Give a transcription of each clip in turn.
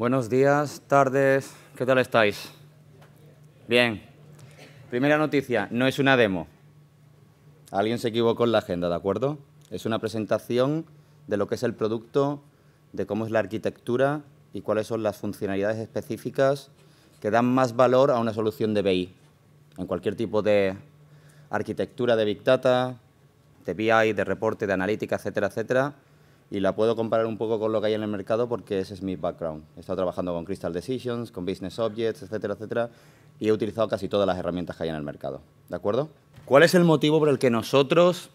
Buenos días, tardes, ¿qué tal estáis? Bien. Primera noticia, no es una demo. Alguien se equivocó en la agenda, ¿de acuerdo? Es una presentación de lo que es el producto, de cómo es la arquitectura y cuáles son las funcionalidades específicas que dan más valor a una solución de BI. En cualquier tipo de arquitectura de Big Data, de BI, de reporte, de analítica, etcétera, etcétera, y la puedo comparar un poco con lo que hay en el mercado porque ese es mi background. He estado trabajando con Crystal Decisions, con Business Objects, etcétera, etcétera, y he utilizado casi todas las herramientas que hay en el mercado. ¿De acuerdo? ¿Cuál es el motivo por el que nosotros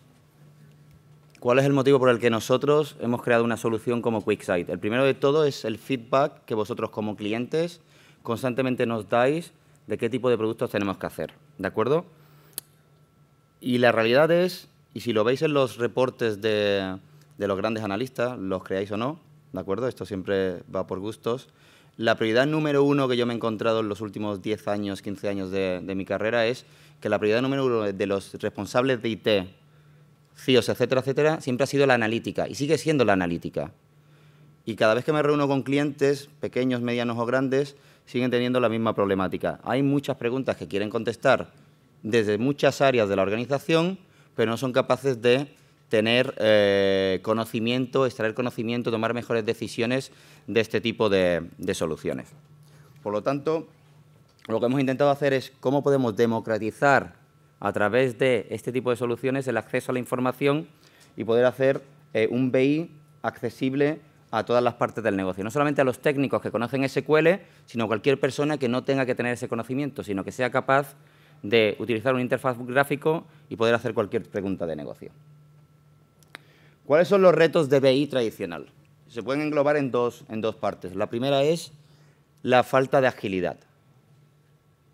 ¿Cuál es el motivo por el que nosotros hemos creado una solución como QuickSight? El primero de todo es el feedback que vosotros como clientes constantemente nos dais de qué tipo de productos tenemos que hacer, ¿de acuerdo? Y la realidad es, y si lo veis en los reportes de, de los grandes analistas, los creáis o no, ¿de acuerdo? Esto siempre va por gustos. La prioridad número uno que yo me he encontrado en los últimos 10 años, 15 años de, mi carrera es que la prioridad número uno de los responsables de IT, CIOs, e etcétera, etcétera, siempre ha sido la analítica y sigue siendo la analítica. Y cada vez que me reúno con clientes, pequeños, medianos o grandes, siguen teniendo la misma problemática. Hay muchas preguntas que quieren contestar desde muchas áreas de la organización, pero no son capaces de tener eh, conocimiento, extraer conocimiento, tomar mejores decisiones de este tipo de, soluciones. Por lo tanto, lo que hemos intentado hacer es cómo podemos democratizar a través de este tipo de soluciones el acceso a la información y poder hacer eh, un BI accesible a todas las partes del negocio, no solamente a los técnicos que conocen SQL, sino a cualquier persona que no tenga que tener ese conocimiento, sino que sea capaz de utilizar un interfaz gráfico y poder hacer cualquier pregunta de negocio. ¿Cuáles son los retos de BI tradicional? Se pueden englobar en dos, en dos partes. La primera es la falta de agilidad.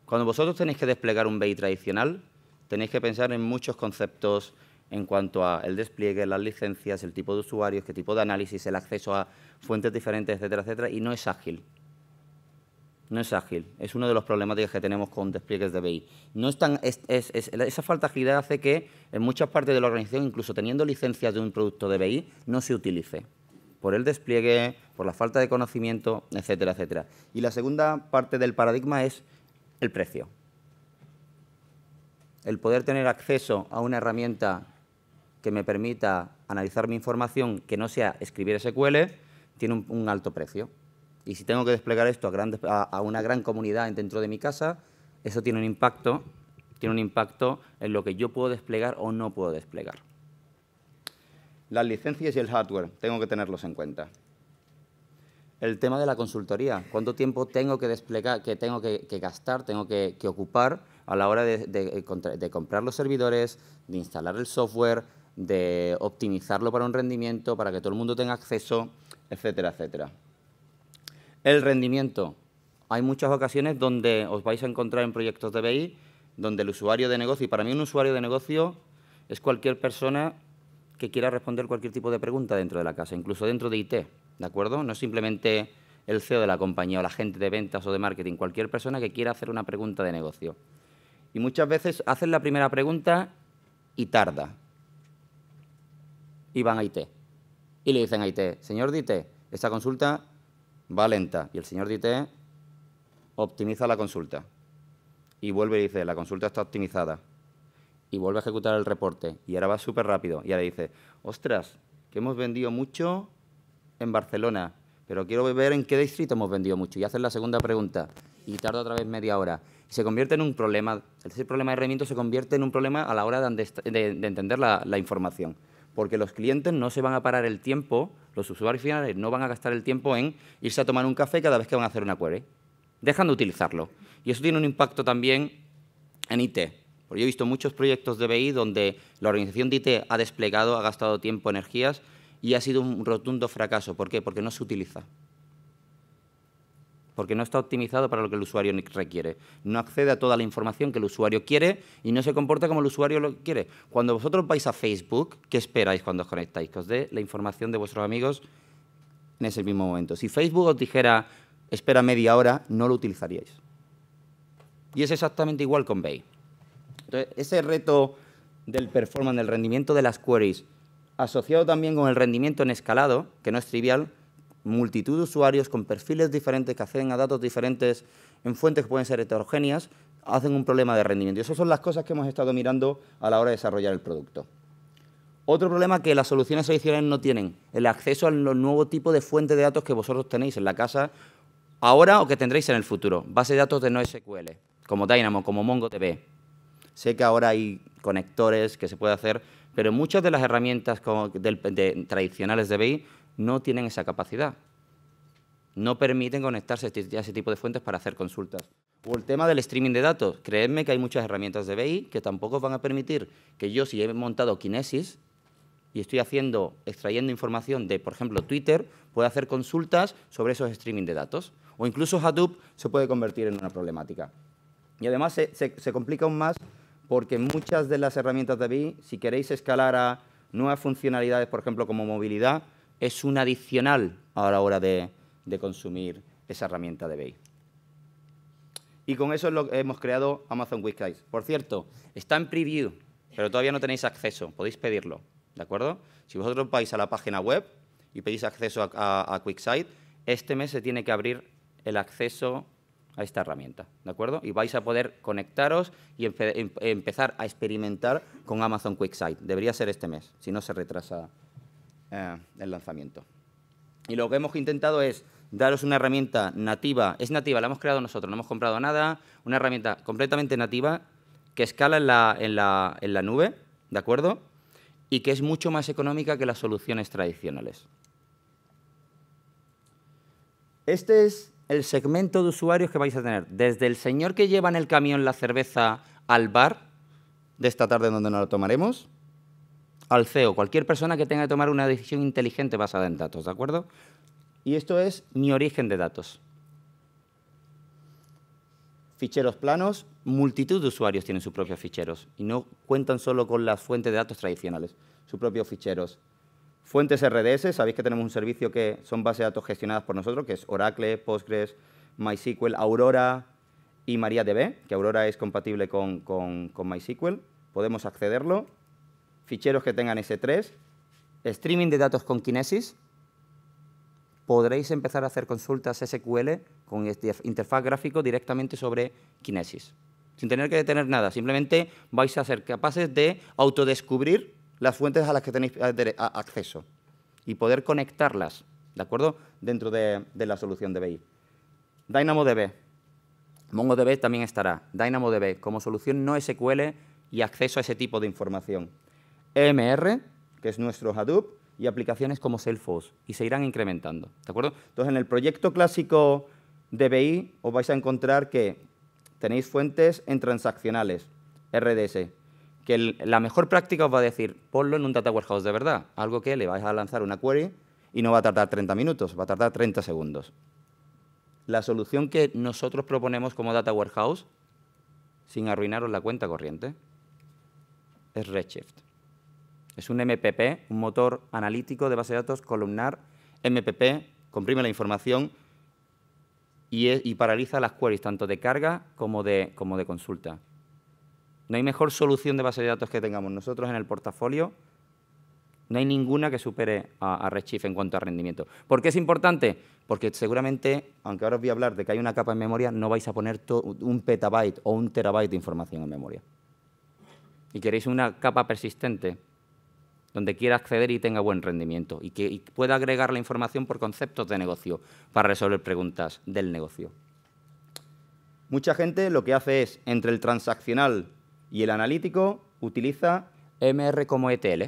Cuando vosotros tenéis que desplegar un BI tradicional, tenéis que pensar en muchos conceptos en cuanto a el despliegue, las licencias, el tipo de usuarios, qué tipo de análisis, el acceso a fuentes diferentes, etcétera, etcétera, y no es ágil no es ágil. Es uno de los problemáticas que tenemos con despliegues de BI. No es esa falta de agilidad hace que en muchas partes de la organización, incluso teniendo licencias de un producto de BI, no se utilice por el despliegue, por la falta de conocimiento, etcétera, etcétera. Y la segunda parte del paradigma es el precio. El poder tener acceso a una herramienta que me permita analizar mi información, que no sea escribir SQL, tiene un alto precio. Y si tengo que desplegar esto a, una gran comunidad dentro de mi casa, eso tiene un impacto tiene un impacto en lo que yo puedo desplegar o no puedo desplegar. Las licencias y el hardware, tengo que tenerlos en cuenta. El tema de la consultoría, cuánto tiempo tengo que desplegar, que tengo que, gastar, tengo que, ocupar a la hora de, comprar los servidores, de instalar el software, de optimizarlo para un rendimiento, para que todo el mundo tenga acceso, etcétera, etcétera. El rendimiento. Hay muchas ocasiones donde os vais a encontrar en proyectos de BI donde el usuario de negocio, y para mí un usuario de negocio es cualquier persona que quiera responder cualquier tipo de pregunta dentro de la casa, incluso dentro de IT, ¿de acuerdo? No es simplemente el CEO de la compañía o la gente de ventas o de marketing, cualquier persona que quiera hacer una pregunta de negocio. Y muchas veces hacen la primera pregunta y tarda. Y van a IT. Y le dicen a IT, señor de IT, esta consulta va lenta y el señor dite optimiza la consulta y vuelve y dice, la consulta está optimizada y vuelve a ejecutar el reporte y ahora va súper rápido y ahora dice, ostras, que hemos vendido mucho en Barcelona, pero quiero ver en qué distrito hemos vendido mucho y hace la segunda pregunta y tarda otra vez media hora. Y se convierte en un problema, el problema de rendimiento se convierte en un problema a la hora de, entender la información, porque los clientes no se van a parar el tiempo los usuarios finales no van a gastar el tiempo en irse a tomar un café cada vez que van a hacer una query. Dejan de utilizarlo. Y eso tiene un impacto también en IT. Porque yo he visto muchos proyectos de BI donde la organización de IT ha desplegado, ha gastado tiempo, energías y ha sido un rotundo fracaso. ¿Por qué? Porque no se utiliza porque no está optimizado para lo que el usuario requiere. No accede a toda la información que el usuario quiere y no se comporta como el usuario lo quiere. Cuando vosotros vais a Facebook, ¿qué esperáis cuando os conectáis? Que os dé la información de vuestros amigos en ese mismo momento. Si Facebook os dijera, espera media hora, no lo utilizaríais. Y es exactamente igual con Bay. ese reto del performance, del rendimiento de las queries, asociado también con el rendimiento en escalado, que no es trivial, multitud de usuarios con perfiles diferentes que acceden a datos diferentes en fuentes que pueden ser heterogéneas, hacen un problema de rendimiento. esas son las cosas que hemos estado mirando a la hora de desarrollar el producto. Otro problema que las soluciones adicionales no tienen, el acceso al nuevo tipo de fuente de datos que vosotros tenéis en la casa ahora o que tendréis en el futuro. Base de datos de NoSQL como Dynamo, como MongoDB. Sé que ahora hay conectores que se puede hacer, pero muchas de las herramientas tradicionales de BI no tienen esa capacidad. No permiten conectarse a ese este tipo de fuentes para hacer consultas. O el tema del streaming de datos. Creedme que hay muchas herramientas de BI que tampoco van a permitir que yo, si he montado Kinesis y estoy haciendo, extrayendo información de, por ejemplo, Twitter, pueda hacer consultas sobre esos streaming de datos. O incluso Hadoop se puede convertir en una problemática. Y además se, se, se complica aún más porque muchas de las herramientas de BI, si queréis escalar a nuevas funcionalidades, por ejemplo, como movilidad, es un adicional a la hora de, consumir esa herramienta de BI. Y con eso hemos creado Amazon quicksight. Por cierto, está en preview, pero todavía no tenéis acceso. Podéis pedirlo, ¿de acuerdo? Si vosotros vais a la página web y pedís acceso a, a, QuickSight, este mes se tiene que abrir el acceso a esta herramienta, ¿de acuerdo? Y vais a poder conectaros y em-, empezar a experimentar con Amazon QuickSight. Debería ser este mes, si no se retrasa eh, el lanzamiento. Y lo que hemos intentado es daros una herramienta nativa, es nativa, la hemos creado nosotros, no hemos comprado nada, una herramienta completamente nativa que escala en la, en la nube, ¿de acuerdo? Y que es mucho más económica que las soluciones tradicionales. Este es el segmento de usuarios que vais a tener. Desde el señor que lleva en el camión la cerveza al bar de esta tarde donde nos la tomaremos, al CEO, cualquier persona que tenga que tomar una decisión inteligente basada en datos, ¿de acuerdo? Y esto es mi origen de datos. Ficheros planos, multitud de usuarios tienen sus propios ficheros y no cuentan solo con las fuentes de datos tradicionales, sus propios ficheros. Fuentes RDS, sabéis que tenemos un servicio que son bases de datos gestionadas por nosotros, que es Oracle, Postgres, MySQL, Aurora y MariaDB, que Aurora es compatible con, con MySQL. Podemos accederlo ficheros que tengan S3, streaming de datos con Kinesis, podréis empezar a hacer consultas SQL con este interfaz gráfico directamente sobre Kinesis, sin tener que detener nada. Simplemente vais a ser capaces de autodescubrir las fuentes a las que tenéis acceso y poder conectarlas, ¿de acuerdo?, dentro de, de la solución de BI. DynamoDB. MongoDB también estará. DynamoDB como solución no SQL y acceso a ese tipo de información. EMR, que es nuestro Hadoop, y aplicaciones como Salesforce, y se irán incrementando, ¿de acuerdo? Entonces, en el proyecto clásico de BI os vais a encontrar que tenéis fuentes en transaccionales, RDS, que la mejor práctica os va a decir, ponlo en un data warehouse de verdad, algo que le vais a lanzar una query y no va a tardar 30 minutos, va a tardar 30 segundos. La solución que nosotros proponemos como data warehouse, sin arruinaros la cuenta corriente, es Redshift es un MPP, un motor analítico de base de datos columnar. MPP comprime la información y, paraliza las queries, tanto de carga como de, consulta. No hay mejor solución de base de datos que tengamos nosotros en el portafolio. No hay ninguna que supere a, a Redshift en cuanto a rendimiento. ¿Por qué es importante? Porque seguramente, aunque ahora os voy a hablar de que hay una capa en memoria, no vais a poner un petabyte o un terabyte de información en memoria. Y queréis una capa persistente donde quiera acceder y tenga buen rendimiento y que pueda agregar la información por conceptos de negocio para resolver preguntas del negocio. Mucha gente lo que hace es, entre el transaccional y el analítico, utiliza MR como ETL.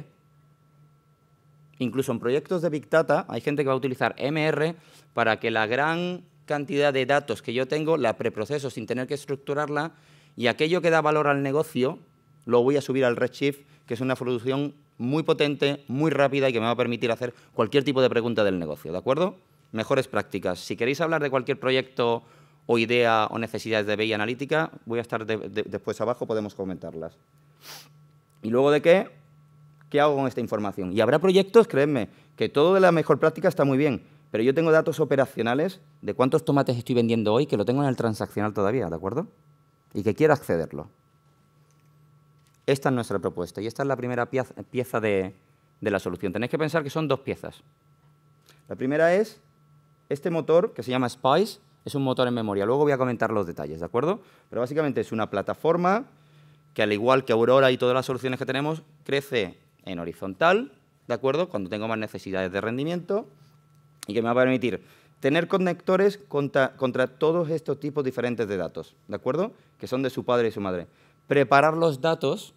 Incluso en proyectos de Big Data hay gente que va a utilizar MR para que la gran cantidad de datos que yo tengo la preproceso sin tener que estructurarla y aquello que da valor al negocio lo voy a subir al Redshift, que es una solución muy potente, muy rápida y que me va a permitir hacer cualquier tipo de pregunta del negocio, ¿de acuerdo? Mejores prácticas. Si queréis hablar de cualquier proyecto o idea o necesidades de BI analítica, voy a estar después abajo, podemos comentarlas. ¿Y luego de qué? ¿Qué hago con esta información? Y habrá proyectos, créeme, que todo de la mejor práctica está muy bien, pero yo tengo datos operacionales de cuántos tomates estoy vendiendo hoy que lo tengo en el transaccional todavía, ¿de acuerdo? Y que quiero accederlo. Esta es nuestra propuesta y esta es la primera pieza de, la solución. Tenéis que pensar que son dos piezas. La primera es este motor que se llama Spice, es un motor en memoria. Luego voy a comentar los detalles, ¿de acuerdo? Pero básicamente es una plataforma que al igual que Aurora y todas las soluciones que tenemos, crece en horizontal, ¿de acuerdo? Cuando tengo más necesidades de rendimiento y que me va a permitir tener conectores contra todos estos tipos diferentes de datos, ¿de acuerdo? Que son de su padre y su madre preparar los datos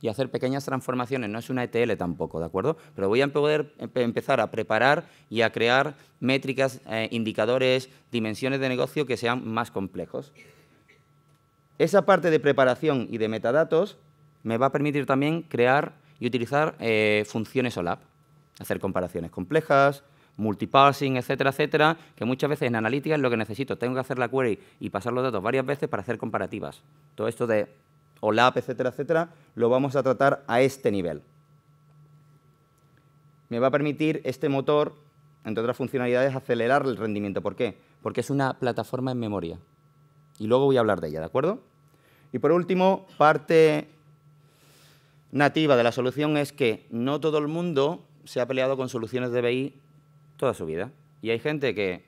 y hacer pequeñas transformaciones. No es una ETL tampoco, ¿de acuerdo? Pero voy a poder em, empezar a preparar y a crear métricas, eh, indicadores, dimensiones de negocio que sean más complejos. Esa parte de preparación y de metadatos me va a permitir también crear y utilizar eh, funciones OLAP, hacer comparaciones complejas, multiparsing, etcétera, etcétera, que muchas veces en analítica es lo que necesito. Tengo que hacer la query y pasar los datos varias veces para hacer comparativas. Todo esto de o LAP, etcétera, etcétera, lo vamos a tratar a este nivel. Me va a permitir este motor, entre otras funcionalidades, acelerar el rendimiento. ¿Por qué? Porque es una plataforma en memoria. Y luego voy a hablar de ella, ¿de acuerdo? Y por último, parte nativa de la solución es que no todo el mundo se ha peleado con soluciones de BI toda su vida. Y hay gente que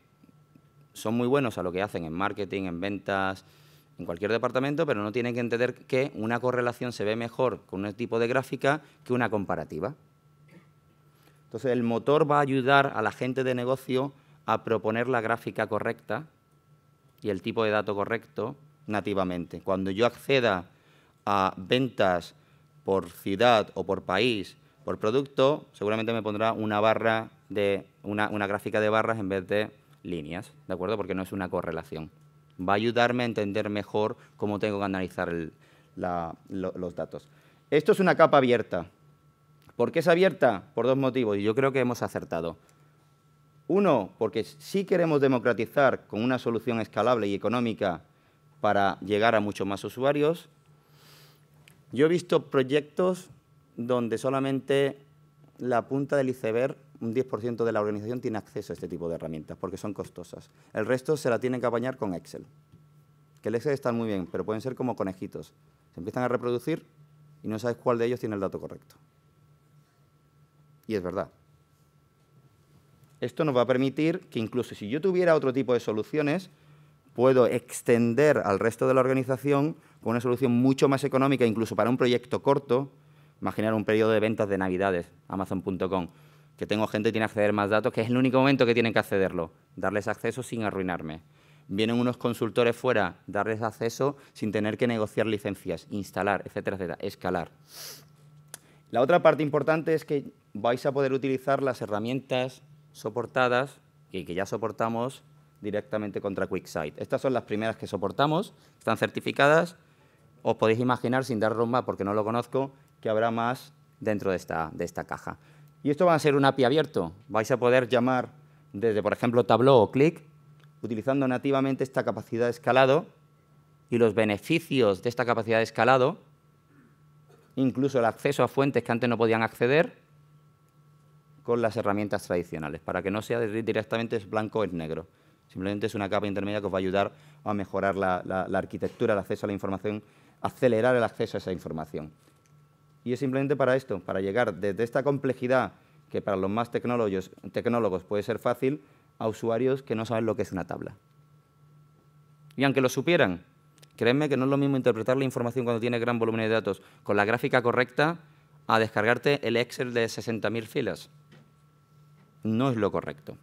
son muy buenos a lo que hacen en marketing, en ventas, en cualquier departamento, pero no tienen que entender que una correlación se ve mejor con un tipo de gráfica que una comparativa. Entonces, el motor va a ayudar a la gente de negocio a proponer la gráfica correcta y el tipo de dato correcto nativamente. Cuando yo acceda a ventas por ciudad o por país, por producto, seguramente me pondrá una barra de una gráfica de barras en vez de líneas, ¿de acuerdo? Porque no es una correlación va a ayudarme a entender mejor cómo tengo que analizar los datos. Esto es una capa abierta. ¿Por qué es abierta? Por dos motivos, y yo creo que hemos acertado. Uno, porque si queremos democratizar con una solución escalable y económica para llegar a muchos más usuarios. Yo he visto proyectos donde solamente la punta del iceberg un 10% de la organización tiene acceso a este tipo de herramientas porque son costosas. El resto se la tienen que apañar con Excel. Que el Excel está muy bien, pero pueden ser como conejitos. Se empiezan a reproducir y no sabes cuál de ellos tiene el dato correcto. Y es verdad. Esto nos va a permitir que incluso si yo tuviera otro tipo de soluciones, puedo extender al resto de la organización con una solución mucho más económica, incluso para un proyecto corto, imaginar un periodo de ventas de Navidades, Amazon.com que tengo gente que tiene que acceder más datos, que es el único momento que tienen que accederlo, darles acceso sin arruinarme. Vienen unos consultores fuera, darles acceso sin tener que negociar licencias, instalar, etcétera, etcétera, escalar. La otra parte importante es que vais a poder utilizar las herramientas soportadas y que ya soportamos directamente contra QuickSight. Estas son las primeras que soportamos, están certificadas. Os podéis imaginar, sin dar rumba porque no lo conozco, que habrá más dentro de esta caja. Y esto va a ser un API abierto. Vais a poder llamar desde, por ejemplo, Tableau o Click, utilizando nativamente esta capacidad de escalado y los beneficios de esta capacidad de escalado, incluso el acceso a fuentes que antes no podían acceder, con las herramientas tradicionales, para que no sea directamente es blanco o es negro. Simplemente es una capa intermedia que os va a ayudar a mejorar la, la arquitectura, el acceso a la información, acelerar el acceso a esa información y es simplemente para esto, para llegar desde esta complejidad que para los más tecnólogos, tecnólogos puede ser fácil, a usuarios que no saben lo que es una tabla. Y aunque lo supieran, créeme que no es lo mismo interpretar la información cuando tiene gran volumen de datos con la gráfica correcta a descargarte el Excel de 60.000 filas. No es lo correcto.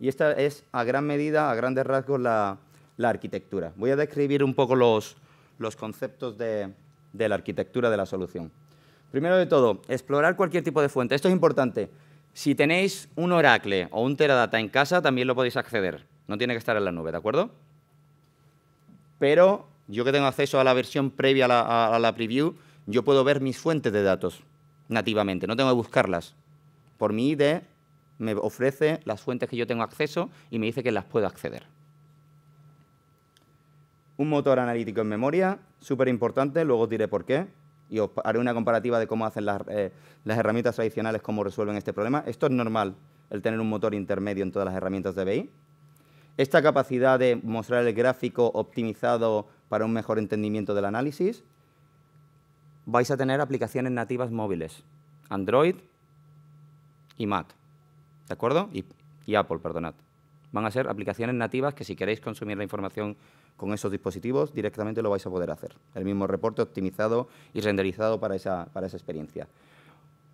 Y esta es a gran medida, a grandes rasgos, la, arquitectura. Voy a describir un poco los conceptos de, de la arquitectura de la solución. Primero de todo, explorar cualquier tipo de fuente. Esto es importante. Si tenéis un Oracle o un Teradata en casa, también lo podéis acceder. No tiene que estar en la nube, ¿de acuerdo? Pero yo que tengo acceso a la versión previa a la, preview, yo puedo ver mis fuentes de datos nativamente, no tengo que buscarlas. Por mi ID e me ofrece las fuentes que yo tengo acceso y me dice que las puedo acceder un motor analítico en memoria, súper importante, luego os diré por qué, y os haré una comparativa de cómo hacen eh, las, herramientas tradicionales, cómo resuelven este problema. Esto es normal, el tener un motor intermedio en todas las herramientas de BI. Esta capacidad de mostrar el gráfico optimizado para un mejor entendimiento del análisis. Vais a tener aplicaciones nativas móviles, Android y Mac, ¿de acuerdo? Y, y Apple, perdonad. Van a ser aplicaciones nativas que si queréis consumir la información con esos dispositivos directamente lo vais a poder hacer. El mismo reporte optimizado y renderizado para esa, para esa experiencia.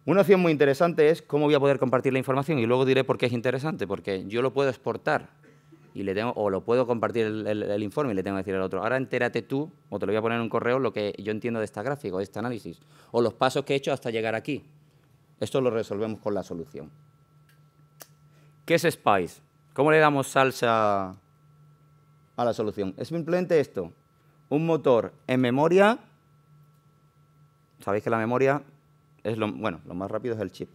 Una opción muy interesante es cómo voy a poder compartir la información y luego diré por qué es interesante, porque yo lo puedo exportar y le tengo, o lo puedo compartir el, el, informe y le tengo que decir al otro, ahora entérate tú, o te lo voy a poner en un correo, lo que yo entiendo de esta gráfica o de este análisis, o los pasos que he hecho hasta llegar aquí. Esto lo resolvemos con la solución. ¿Qué es Spice? ¿Cómo le damos salsa a la solución. Es simplemente esto, un motor en memoria, sabéis que la memoria es lo, bueno, lo más rápido es el chip,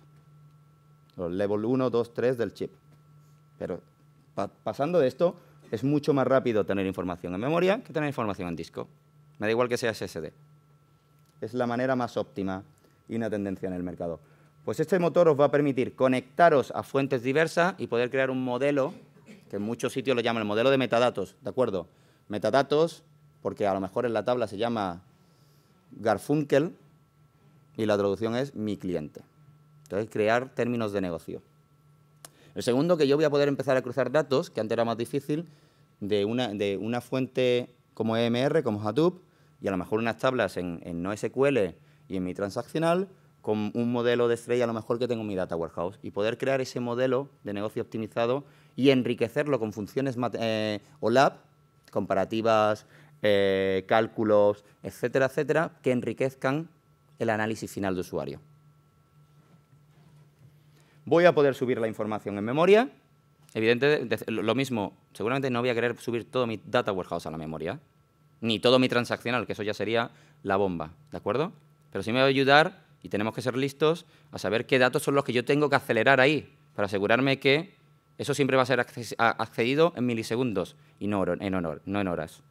el level 1, 2, 3 del chip, pero pasando de esto es mucho más rápido tener información en memoria que tener información en disco, me da igual que sea SSD, es la manera más óptima y una tendencia en el mercado. Pues este motor os va a permitir conectaros a fuentes diversas y poder crear un modelo que en muchos sitios lo llaman el modelo de metadatos, ¿de acuerdo? Metadatos, porque a lo mejor en la tabla se llama Garfunkel y la traducción es mi cliente. Entonces, crear términos de negocio. El segundo, que yo voy a poder empezar a cruzar datos, que antes era más difícil, de una, de una fuente como EMR, como Hadoop, y a lo mejor unas tablas en, en NoSQL y en mi transaccional, con un modelo de estrella a lo mejor que tengo en mi data warehouse, y poder crear ese modelo de negocio optimizado y enriquecerlo con funciones eh, o comparativas, eh, cálculos, etcétera, etcétera, que enriquezcan el análisis final de usuario. Voy a poder subir la información en memoria. Evidente, lo mismo, seguramente no voy a querer subir todo mi data warehouse a la memoria, ni todo mi transaccional, que eso ya sería la bomba, ¿de acuerdo? Pero sí me va a ayudar, y tenemos que ser listos, a saber qué datos son los que yo tengo que acelerar ahí, para asegurarme que eso siempre va a ser accedido en milisegundos y no en, horas.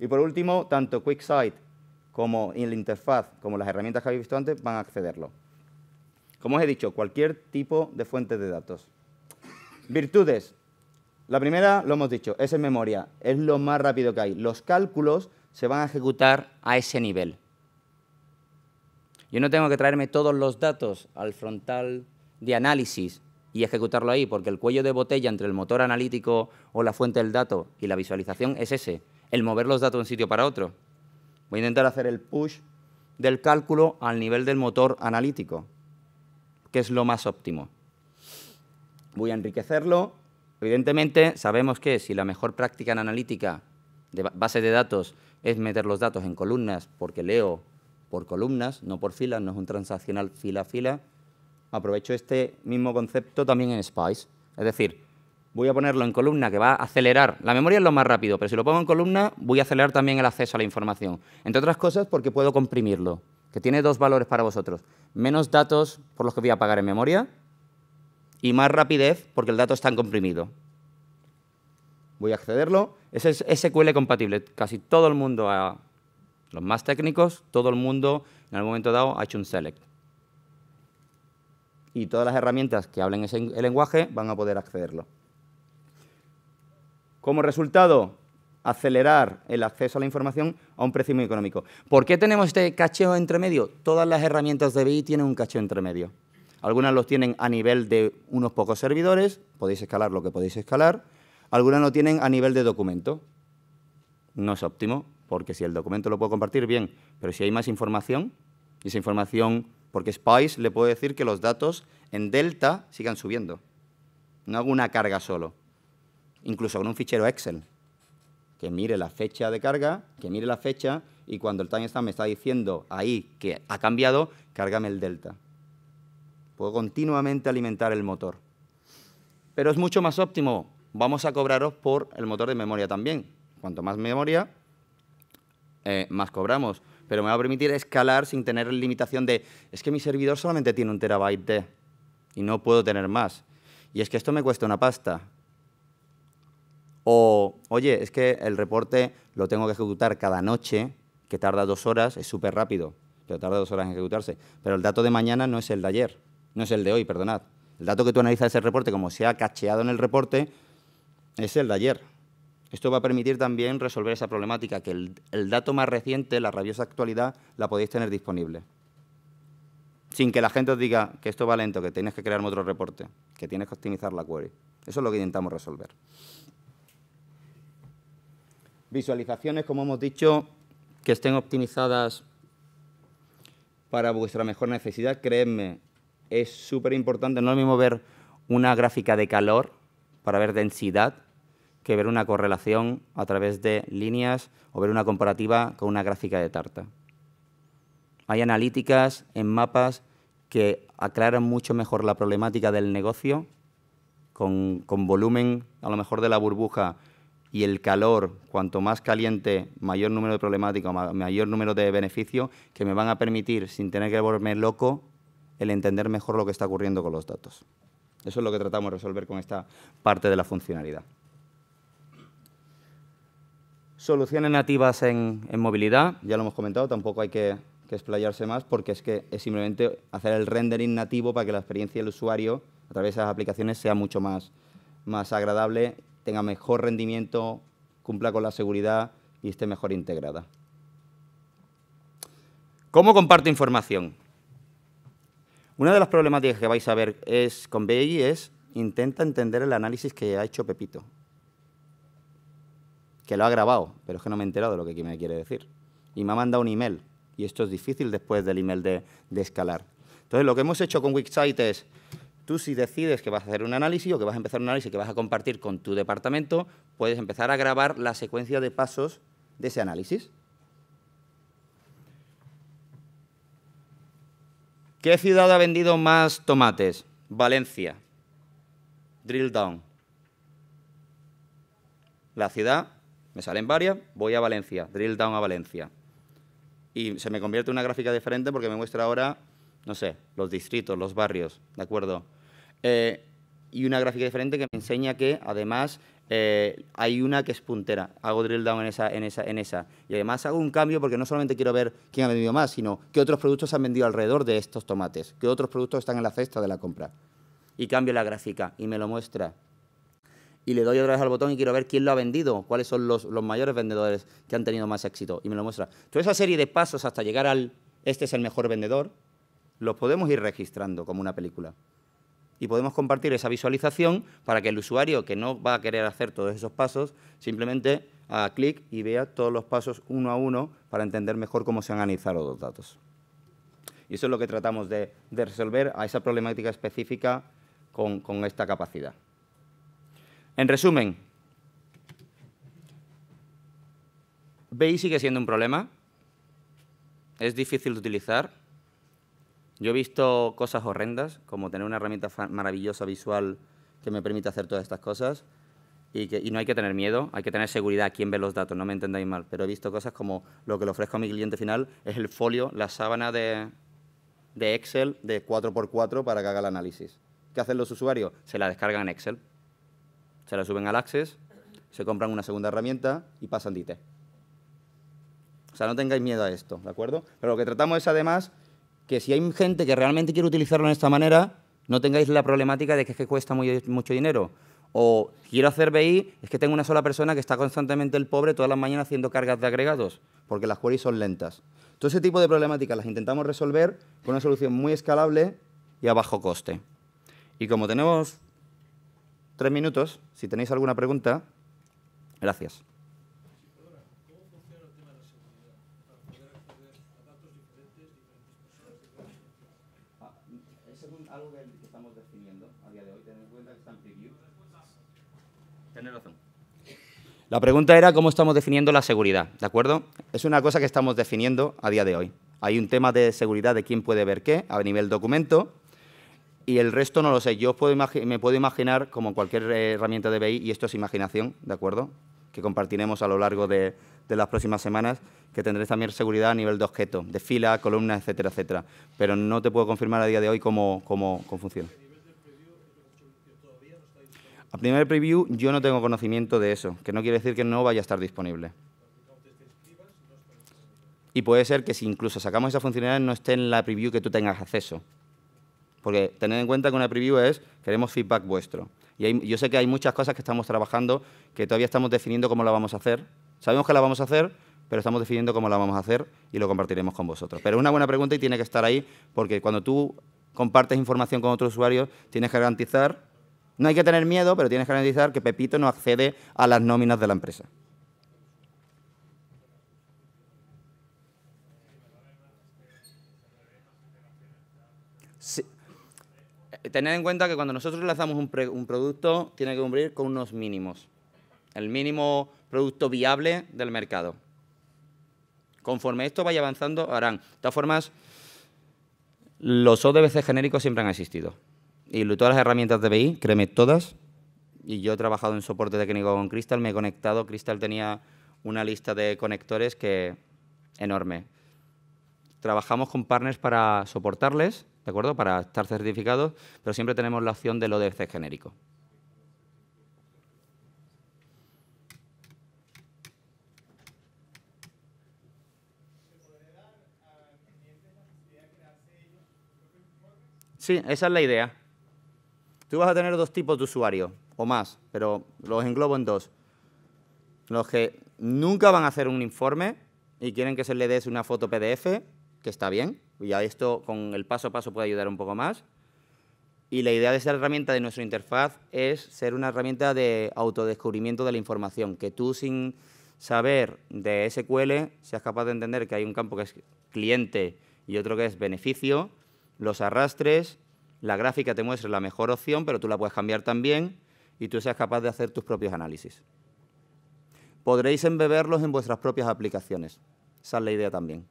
Y por último, tanto QuickSight como en la interfaz, como las herramientas que habéis visto antes, van a accederlo. Como os he dicho, cualquier tipo de fuente de datos. Virtudes. La primera, lo hemos dicho, es en memoria. Es lo más rápido que hay. Los cálculos se van a ejecutar a ese nivel. Yo no tengo que traerme todos los datos al frontal de análisis y ejecutarlo ahí, porque el cuello de botella entre el motor analítico o la fuente del dato y la visualización es ese, el mover los datos de un sitio para otro. Voy a intentar hacer el push del cálculo al nivel del motor analítico, que es lo más óptimo. Voy a enriquecerlo. Evidentemente, sabemos que si la mejor práctica en analítica de base de datos es meter los datos en columnas, porque leo por columnas, no por filas, no es un transaccional fila a fila, aprovecho este mismo concepto también en Spice. Es decir, voy a ponerlo en columna que va a acelerar. La memoria es lo más rápido, pero si lo pongo en columna voy a acelerar también el acceso a la información. Entre otras cosas porque puedo comprimirlo, que tiene dos valores para vosotros. Menos datos por los que voy a pagar en memoria y más rapidez porque el dato está en comprimido. Voy a accederlo. es SQL compatible. Casi todo el mundo, a los más técnicos, todo el mundo en el momento dado ha hecho un select y todas las herramientas que hablen ese lenguaje van a poder accederlo. Como resultado, acelerar el acceso a la información a un precio muy económico. ¿Por qué tenemos este cacheo entre medio? Todas las herramientas de BI tienen un cacheo entre medio. Algunas los tienen a nivel de unos pocos servidores, podéis escalar lo que podéis escalar. Algunas lo tienen a nivel de documento. No es óptimo, porque si el documento lo puedo compartir, bien, pero si hay más información, y esa información porque Spice le puede decir que los datos en Delta sigan subiendo. No hago una carga solo, incluso con un fichero Excel, que mire la fecha de carga, que mire la fecha y cuando el timestamp me está diciendo ahí que ha cambiado, cárgame el delta. Puedo continuamente alimentar el motor. Pero es mucho más óptimo. Vamos a cobraros por el motor de memoria también. Cuanto más memoria, eh, más cobramos pero me va a permitir escalar sin tener limitación de, es que mi servidor solamente tiene un terabyte y no puedo tener más. Y es que esto me cuesta una pasta. O, oye, es que el reporte lo tengo que ejecutar cada noche, que tarda dos horas, es súper rápido, pero tarda dos horas en ejecutarse. Pero el dato de mañana no es el de ayer, no es el de hoy, perdonad. El dato que tú analizas ese reporte, como se ha cacheado en el reporte, es el de ayer. Esto va a permitir también resolver esa problemática, que el, dato más reciente, la rabiosa actualidad, la podéis tener disponible. Sin que la gente os diga que esto va lento, que tienes que crear otro reporte, que tienes que optimizar la query. Eso es lo que intentamos resolver. Visualizaciones, como hemos dicho, que estén optimizadas para vuestra mejor necesidad. Creedme, es súper importante. No es lo mismo ver una gráfica de calor para ver densidad que ver una correlación a través de líneas o ver una comparativa con una gráfica de tarta. Hay analíticas en mapas que aclaran mucho mejor la problemática del negocio con, volumen a lo mejor de la burbuja y el calor, cuanto más caliente, mayor número de problemática, mayor número de beneficio, que me van a permitir, sin tener que volverme loco, el entender mejor lo que está ocurriendo con los datos. Eso es lo que tratamos de resolver con esta parte de la funcionalidad. Soluciones nativas en, movilidad, ya lo hemos comentado, tampoco hay que, explayarse más porque es que es simplemente hacer el rendering nativo para que la experiencia del usuario a través de esas aplicaciones sea mucho más, más agradable, tenga mejor rendimiento, cumpla con la seguridad y esté mejor integrada. ¿Cómo comparto información? Una de las problemáticas que vais a ver es, con BI es intenta entender el análisis que ha hecho Pepito que lo ha grabado, pero es que no me he enterado de lo que me quiere decir. Y me ha mandado un email, y esto es difícil después del email de, escalar. Entonces, lo que hemos hecho con Wixsite es, tú si decides que vas a hacer un análisis o que vas a empezar un análisis que vas a compartir con tu departamento, puedes empezar a grabar la secuencia de pasos de ese análisis. ¿Qué ciudad ha vendido más tomates? Valencia. Drill down. La ciudad me salen varias, voy a Valencia, drill down a Valencia. Y se me convierte en una gráfica diferente porque me muestra ahora, no sé, los distritos, los barrios, ¿de acuerdo? Eh, y una gráfica diferente que me enseña que, además, eh, hay una que es puntera. Hago drill down en esa, en, esa, en esa. Y además hago un cambio porque no solamente quiero ver quién ha vendido más, sino qué otros productos se han vendido alrededor de estos tomates, qué otros productos están en la cesta de la compra. Y cambio la gráfica y me lo muestra y le doy otra vez al botón y quiero ver quién lo ha vendido, cuáles son los, mayores vendedores que han tenido más éxito. Y me lo muestra. Toda esa serie de pasos hasta llegar al este es el mejor vendedor, los podemos ir registrando como una película. Y podemos compartir esa visualización para que el usuario que no va a querer hacer todos esos pasos, simplemente haga clic y vea todos los pasos uno a uno para entender mejor cómo se han analizado los datos. Y eso es lo que tratamos de, resolver a esa problemática específica con esta capacidad. En resumen, BI sigue siendo un problema, es difícil de utilizar. Yo he visto cosas horrendas, como tener una herramienta maravillosa visual que me permite hacer todas estas cosas. Y, que, no hay que tener miedo, hay que tener seguridad a quién ve los datos, no me entendáis mal. Pero he visto cosas como lo que le ofrezco a mi cliente final es el folio, la sábana de, de Excel de 4x4 para que haga el análisis. ¿Qué hacen los usuarios? Se la descargan en Excel se la suben al Access, se compran una segunda herramienta y pasan de O sea, no tengáis miedo a esto, ¿de acuerdo? Pero lo que tratamos es además que si hay gente que realmente quiere utilizarlo de esta manera, no tengáis la problemática de que es que cuesta mucho dinero. O quiero hacer BI, es que tengo una sola persona que está constantemente el pobre todas las mañanas haciendo cargas de agregados, porque las queries son lentas. Todo ese tipo de problemáticas las intentamos resolver con una solución muy escalable y a bajo coste. Y como tenemos tres minutos. Si tenéis alguna pregunta, gracias. La pregunta era cómo estamos definiendo la seguridad, ¿de acuerdo? Es una cosa que estamos definiendo a día de hoy. Hay un tema de seguridad de quién puede ver qué a nivel documento, y el resto no lo sé. Yo puedo me puedo imaginar, como cualquier eh, herramienta de BI, y esto es imaginación, ¿de acuerdo? Que compartiremos a lo largo de, las próximas semanas, que tendréis también seguridad a nivel de objeto, de fila, columna, etcétera, etcétera. Pero no te puedo confirmar a día de hoy cómo, cómo, cómo funciona. A primer preview yo no tengo conocimiento de eso, que no quiere decir que no vaya a estar disponible. Y puede ser que si incluso sacamos esa funcionalidad no esté en la preview que tú tengas acceso. Porque tened en cuenta que una preview es, queremos feedback vuestro. Y yo sé que hay muchas cosas que estamos trabajando que todavía estamos definiendo cómo la vamos a hacer. Sabemos que la vamos a hacer, pero estamos definiendo cómo la vamos a hacer y lo compartiremos con vosotros. Pero es una buena pregunta y tiene que estar ahí, porque cuando tú compartes información con otros usuarios, tienes que garantizar, no hay que tener miedo, pero tienes que garantizar que Pepito no accede a las nóminas de la empresa. tener en cuenta que cuando nosotros lanzamos un, un producto, tiene que cumplir con unos mínimos. El mínimo producto viable del mercado. Conforme esto vaya avanzando, harán. De todas formas, los ODBC genéricos siempre han existido. Y todas las herramientas de BI, créeme, todas. Y yo he trabajado en soporte técnico con Crystal, me he conectado. Crystal tenía una lista de conectores que enorme. Trabajamos con partners para soportarles ¿de acuerdo? Para estar certificados, pero siempre tenemos la opción de de ODF genérico. Sí, esa es la idea. Tú vas a tener dos tipos de usuarios, o más, pero los englobo en dos. Los que nunca van a hacer un informe y quieren que se le des una foto PDF, que está bien, ya esto con el paso a paso puede ayudar un poco más. Y la idea de esa herramienta de nuestra interfaz es ser una herramienta de autodescubrimiento de la información, que tú sin saber de SQL seas capaz de entender que hay un campo que es cliente y otro que es beneficio, los arrastres, la gráfica te muestra la mejor opción, pero tú la puedes cambiar también y tú seas capaz de hacer tus propios análisis. Podréis embeberlos en vuestras propias aplicaciones. Esa es la idea también.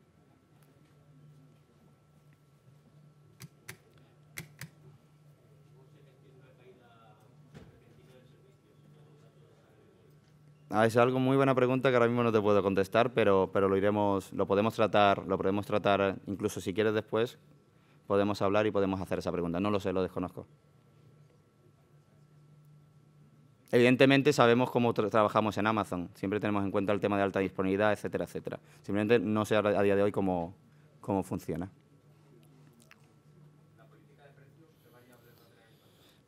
Ah, es algo muy buena pregunta que ahora mismo no te puedo contestar, pero, lo iremos, lo podemos tratar, lo podemos tratar, incluso si quieres después, podemos hablar y podemos hacer esa pregunta. No lo sé, lo desconozco. Evidentemente sabemos cómo trabajamos en Amazon. Siempre tenemos en cuenta el tema de alta disponibilidad, etcétera, etcétera. Simplemente no sé a día de hoy cómo, funciona.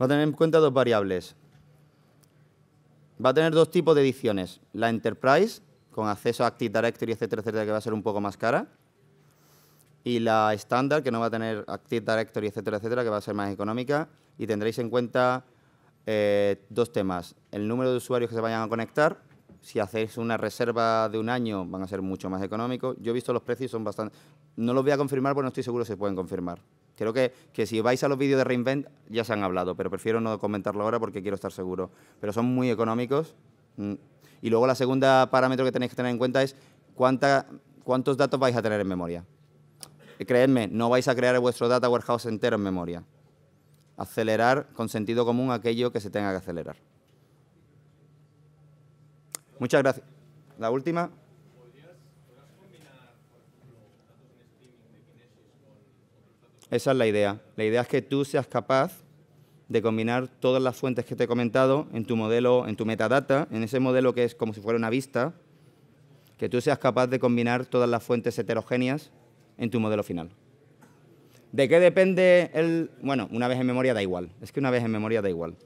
Va a tener en cuenta dos variables va a tener dos tipos de ediciones. La Enterprise, con acceso a Active Directory, etcétera, etcétera, que va a ser un poco más cara. Y la estándar, que no va a tener Active Directory, etcétera, etcétera, que va a ser más económica. Y tendréis en cuenta eh, dos temas. El número de usuarios que se vayan a conectar. Si hacéis una reserva de un año, van a ser mucho más económicos. Yo he visto los precios, son bastante... No los voy a confirmar porque no estoy seguro si se pueden confirmar. Creo que, que, si vais a los vídeos de Reinvent ya se han hablado, pero prefiero no comentarlo ahora porque quiero estar seguro. Pero son muy económicos. Mm. Y luego la segunda parámetro que tenéis que tener en cuenta es cuánta, cuántos datos vais a tener en memoria. Eh, creedme, no vais a crear vuestro data warehouse entero en memoria. Acelerar con sentido común aquello que se tenga que acelerar. Muchas gracias. La última. Esa es la idea. La idea es que tú seas capaz de combinar todas las fuentes que te he comentado en tu modelo, en tu metadata, en ese modelo que es como si fuera una vista, que tú seas capaz de combinar todas las fuentes heterogéneas en tu modelo final. ¿De qué depende el...? Bueno, una vez en memoria da igual, es que una vez en memoria da igual.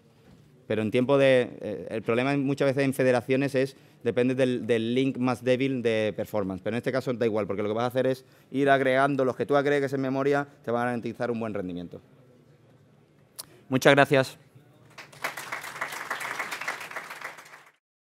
Pero en tiempo de... Eh, el problema muchas veces en federaciones es depende del, link más débil de performance. Pero en este caso da igual, porque lo que vas a hacer es ir agregando los que tú agregues en memoria, te van a garantizar un buen rendimiento. Muchas gracias.